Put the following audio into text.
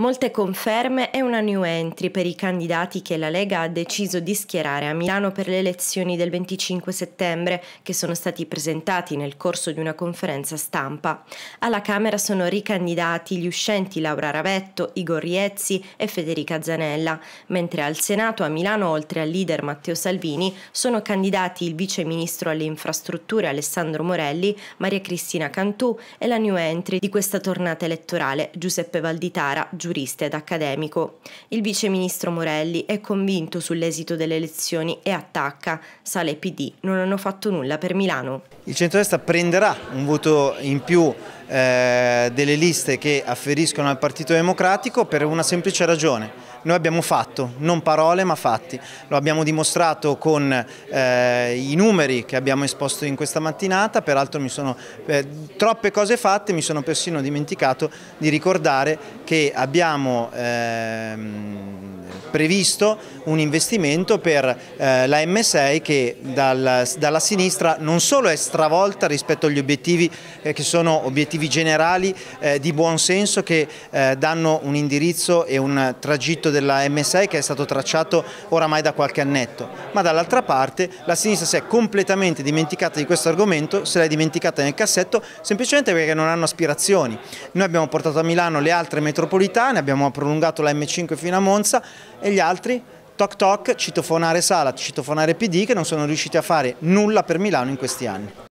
Molte conferme e una new entry per i candidati che la Lega ha deciso di schierare a Milano per le elezioni del 25 settembre, che sono stati presentati nel corso di una conferenza stampa. Alla Camera sono ricandidati gli uscenti Laura Ravetto, Igor Riezzi e Federica Zanella, mentre al Senato a Milano, oltre al leader Matteo Salvini, sono candidati il vice ministro alle infrastrutture Alessandro Morelli, Maria Cristina Cantù e la new entry di questa tornata elettorale Giuseppe Valditara, Giuseppe giurista ed accademico. Il viceministro Morelli è convinto sull'esito delle elezioni e attacca. Sale PD non hanno fatto nulla per Milano. Il centrodestra prenderà un voto in più eh, delle liste che afferiscono al Partito Democratico per una semplice ragione. Noi abbiamo fatto, non parole ma fatti, lo abbiamo dimostrato con eh, i numeri che abbiamo esposto in questa mattinata, peraltro mi sono eh, troppe cose fatte, mi sono persino dimenticato di ricordare che abbiamo... Ehm, previsto un investimento per eh, la M6 che dal, dalla sinistra non solo è stravolta rispetto agli obiettivi eh, che sono obiettivi generali eh, di buon senso che eh, danno un indirizzo e un tragitto della M6 che è stato tracciato oramai da qualche annetto, ma dall'altra parte la sinistra si è completamente dimenticata di questo argomento, se l'è dimenticata nel cassetto semplicemente perché non hanno aspirazioni. Noi abbiamo portato a Milano le altre metropolitane, abbiamo prolungato la M5 fino a Monza, e gli altri toc toc, citofonare Sala, citofonare PD che non sono riusciti a fare nulla per Milano in questi anni.